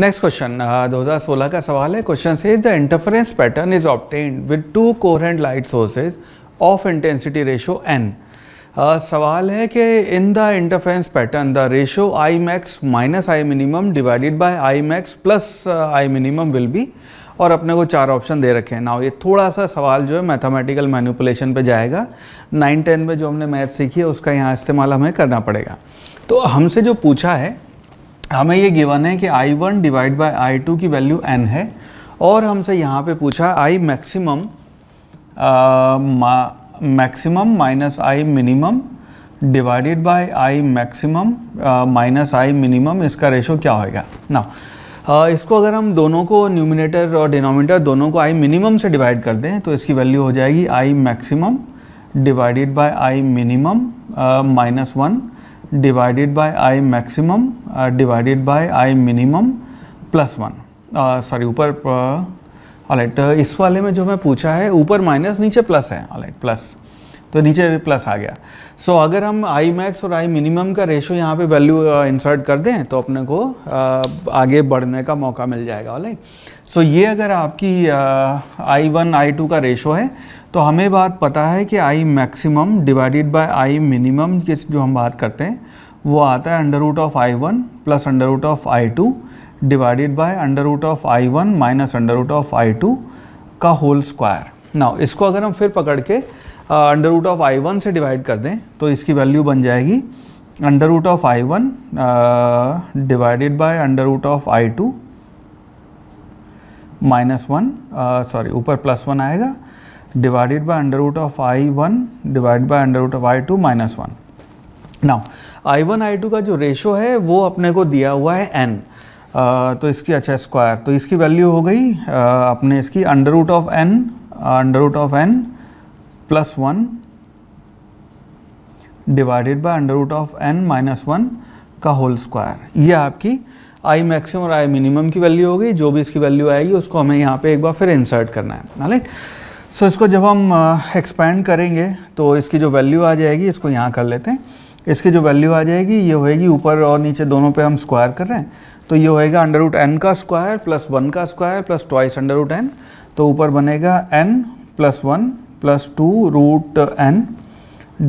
next question 2016 का सवाल है क्वेश्चन से the interference pattern is obtained with two coherent light sources of intensity ratio n सवाल है कि in the interference pattern the ratio I max minus I minimum divided by I max plus I minimum will be और अपने को चार option दे रखे हैं ना ये थोड़ा सा सवाल जो है मैथमेटिकल मैनिपुलेशन पे जाएगा नाइन टेन में जो हमने मैथ सीखी है उसका यहाँ इस्तेमाल हमें करना पड़ेगा तो हमसे जो पूछा है हमें ये गिवन है कि I one divide by I two की वैल्यू एन है और हमसे यहाँ पे पूछा I maximum maximum minus I minimum divided by I maximum minus I minimum इसका रेशो क्या होएगा ना uh, इसको अगर हम दोनों को न्यूमिनेटर और डिनोमिनेटर दोनों को आई मिनिमम से डिवाइड कर दें तो इसकी वैल्यू हो जाएगी I maximum divided by I minimum minus one divided by I maximum uh, divided by I minimum plus one sorry ऊपर ऑलाइट uh, uh, इस वाले में जो मैं पूछा है ऊपर माइनस नीचे प्लस है ऑलाइट प्लस तो नीचे प्लस आ गया सो so, अगर हम आई मैक्स और आई मिनिमम का रेशो यहाँ पे वैल्यू इंसर्ट uh, कर दें तो अपने को uh, आगे बढ़ने का मौका मिल जाएगा राइट सो so, ये अगर आपकी आई वन आई टू का रेशो है तो हमें बात पता है कि I maximum divided by I minimum किस जो हम बात करते हैं वो आता है under root of I one plus under root of I two divided by under root of I one minus under root of I two का होल स्क्वायर ना इसको अगर हम फिर पकड़ के under root of I one से divide कर दें तो इसकी वैल्यू बन जाएगी under root of I one divided by under root of I two minus one sorry ऊपर प्लस वन आएगा divided by under root of I one divide by under root of I two minus one now I one I two का जो ratio है वो अपने को दिया हुआ है एन uh, तो इसकी अच्छा स्क्वायर तो इसकी वैल्यू हो गई uh, अपने इसकी under root of n under root of n plus one divided by under root of n minus one का होल स्क्वायर ये आपकी आई मैक्सिमम और आई मिनिमम की वैल्यू होगी जो भी इसकी वैल्यू आएगी उसको हमें यहाँ पे एक बार फिर इंसर्ट करना है राइट सो so, इसको जब हम एक्सपेंड uh, करेंगे तो इसकी जो वैल्यू आ जाएगी इसको यहाँ कर लेते हैं इसकी जो वैल्यू आ जाएगी ये होएगी ऊपर और नीचे दोनों पे हम स्क्वायर कर रहे हैं तो ये होएगा अंडर रूट एन का स्क्वायर प्लस वन का square plus twice under root n तो ऊपर बनेगा n plus one plus two root n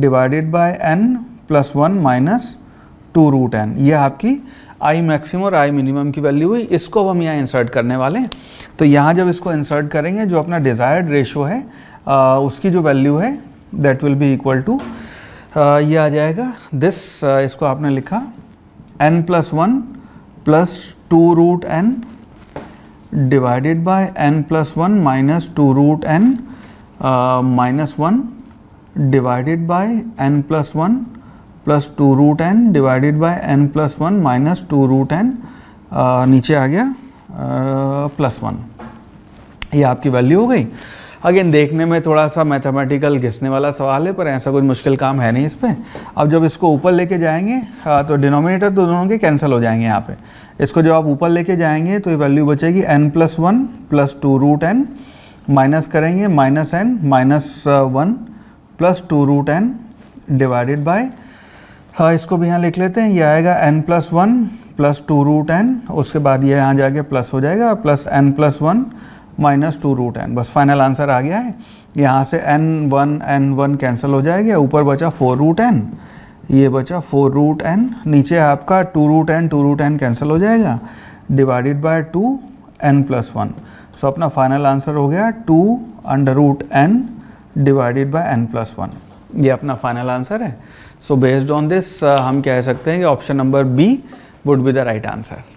divided by n plus one minus two root n ये आपकी आई मैक्सिमम और आई मिनिमम की value हुई इसको अब हम यहाँ इंसर्ट करने वाले हैं तो यहाँ जब इसको इंसर्ट करेंगे जो अपना डिज़ायर्ड रेशो है आ, uh, उसकी जो वैल्यू है that will be equal to ये आ जाएगा दिस uh, इसको आपने लिखा n plus one plus two root n divided by n plus one minus two root n minus one divided by n plus one plus two root n divided by n plus one minus two root n नीचे आ गया plus one ये आपकी value हो गई again देखने में थोड़ा सा मैथमेटिकल घिसने वाला सवाल है पर ऐसा कोई मुश्किल काम है नहीं इस पर अब जब इसको ऊपर लेके जाएंगे तो डिनोमिनेटर तो दोनों के कैंसिल हो जाएंगे यहाँ पे इसको जब आप ऊपर लेके जाएंगे तो ये वैल्यू बचेगी n plus one plus two root n minus करेंगे minus n minus one plus two root n divided by हाँ इसको भी यहाँ लिख लेते हैं ये आएगा n plus one plus two root n उसके बाद ये यहाँ जाके प्लस हो जाएगा plus n plus one minus two root n बस फाइनल आंसर आ गया है यहाँ से n one n one cancel हो जाएगा ऊपर बचा फोर रूट एन ये बचा फोर रूट एन नीचे आपका two root n two root n cancel हो जाएगा divided by two n plus one so so, अपना फाइनल आंसर हो गया two under root n divided by n plus one ये अपना फाइनल आंसर है सो बेस्ड ऑन दिस हम कह सकते हैं कि option number B would be the right answer